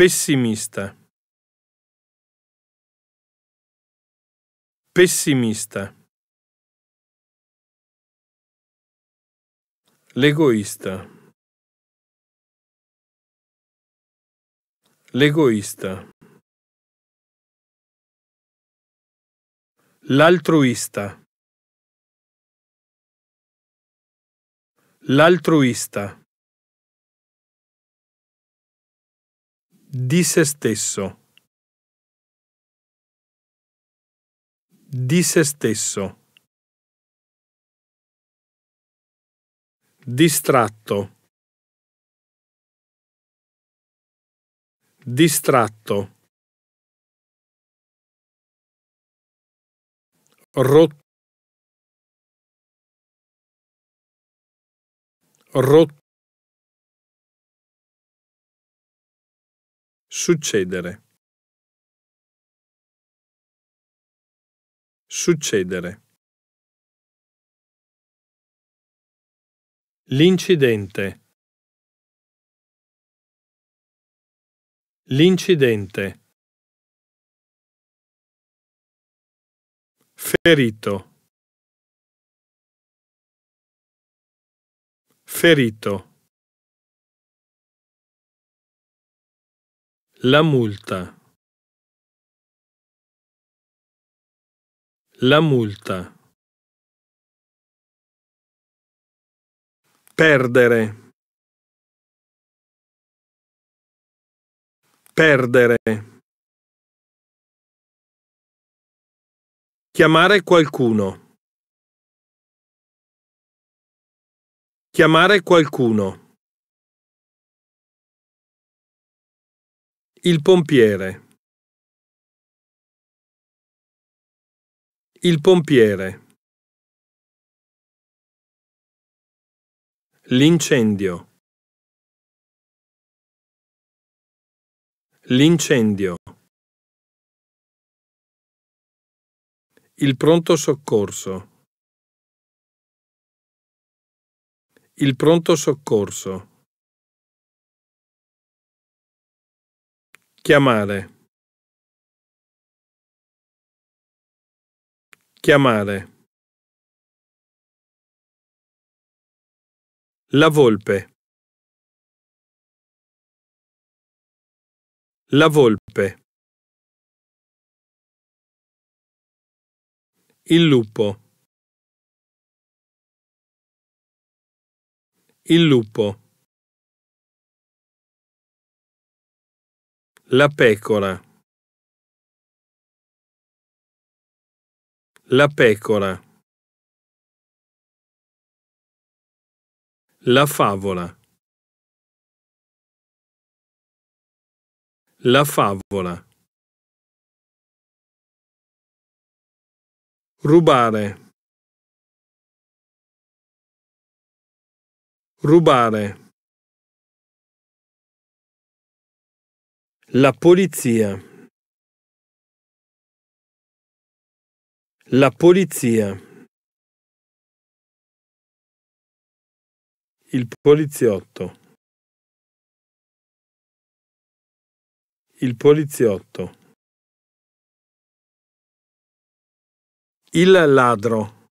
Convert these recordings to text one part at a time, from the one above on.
Pessimista. Pessimista. L'egoista. L'egoista. L'altruista. L'altruista. Di se stesso. Di se stesso. Distratto. Distratto. Rotto. Rotto. Succedere. Succedere. L'incidente. L'incidente. Ferito. Ferito. La multa. La multa. Perdere. Perdere. Chiamare qualcuno. Chiamare qualcuno. Il pompiere. Il pompiere. L'incendio. L'incendio. Il pronto soccorso. Il pronto soccorso. Chiamare. Chiamare. La volpe. La volpe. Il lupo. Il lupo. La pecora. La pecora. La favola. La favola. Rubare. Rubare. La polizia. La polizia. Il poliziotto. Il poliziotto. Il ladro.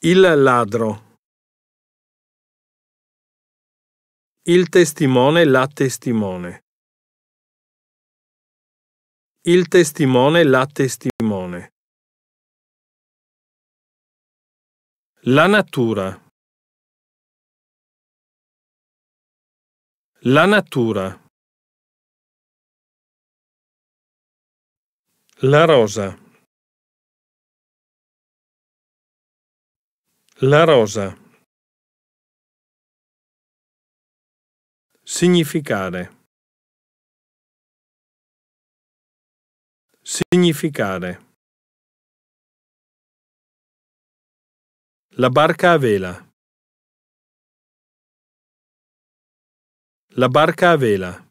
Il ladro. Il testimone, la testimone. Il testimone, la testimone. La natura. La natura. La rosa. La rosa. Significare. Significare. La barca a vela. La barca a vela.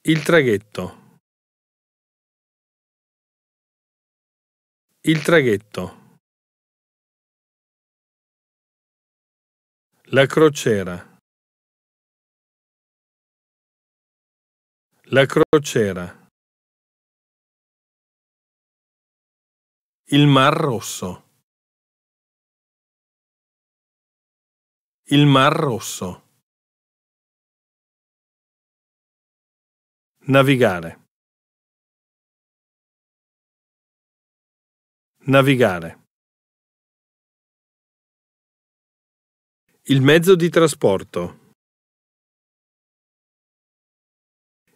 Il traghetto. Il traghetto. La crociera. La crociera. Il Mar Rosso. Il Mar Rosso. Navigare. Navigare. Il mezzo di trasporto.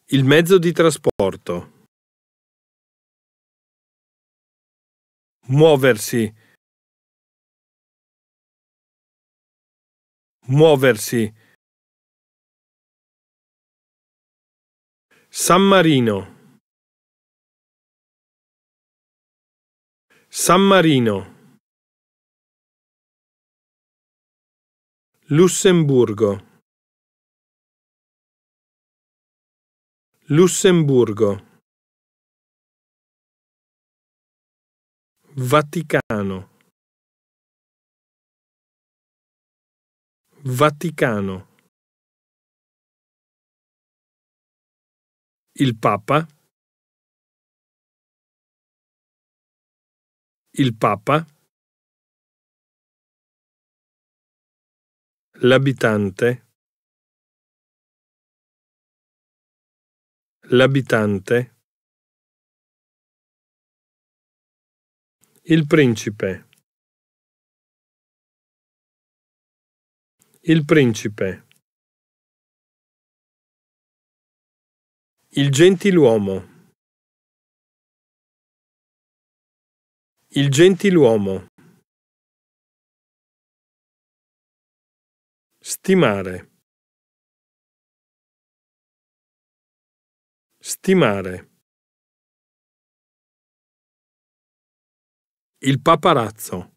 Il mezzo di trasporto. Muoversi. Muoversi. San Marino. San Marino. Lussemburgo Lussemburgo Vaticano Vaticano Il Papa Il Papa L'abitante. L'abitante. Il principe. Il principe. Il gentiluomo. Il gentiluomo. Stimare. Stimare. Il paparazzo.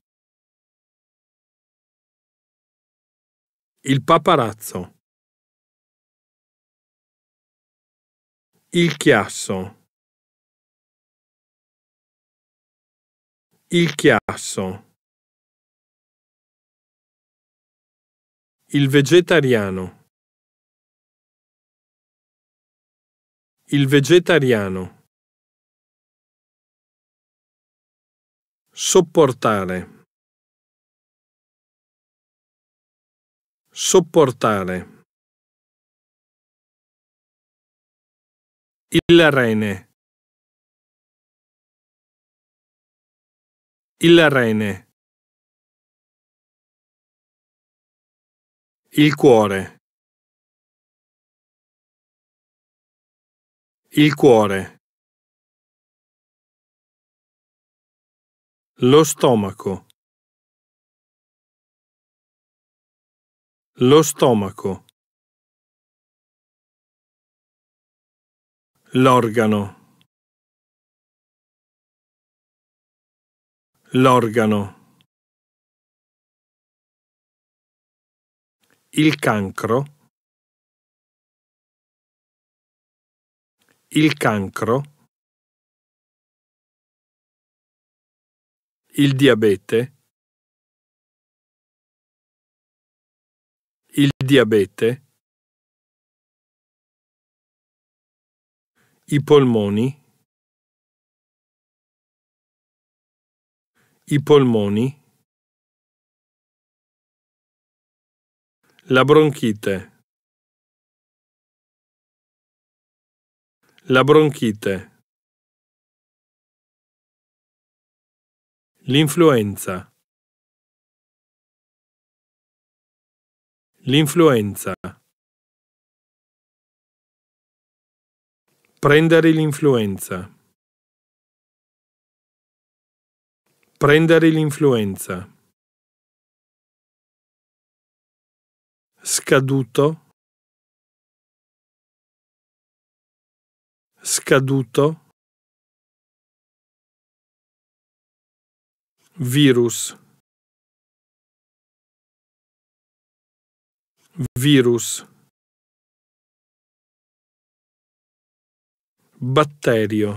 Il paparazzo. Il chiasso. Il chiasso. Il vegetariano. Il vegetariano. Sopportare. Sopportare. Il rene. Il rene. Il cuore. Il cuore. Lo stomaco. Lo stomaco. L'organo. L'organo. Il cancro. Il cancro. Il diabete. Il diabete. I polmoni. I polmoni. La bronchite. La bronchite. L'influenza. L'influenza. Prendere l'influenza. Prendere l'influenza. scaduto scaduto virus virus batterio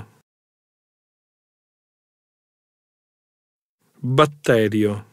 batterio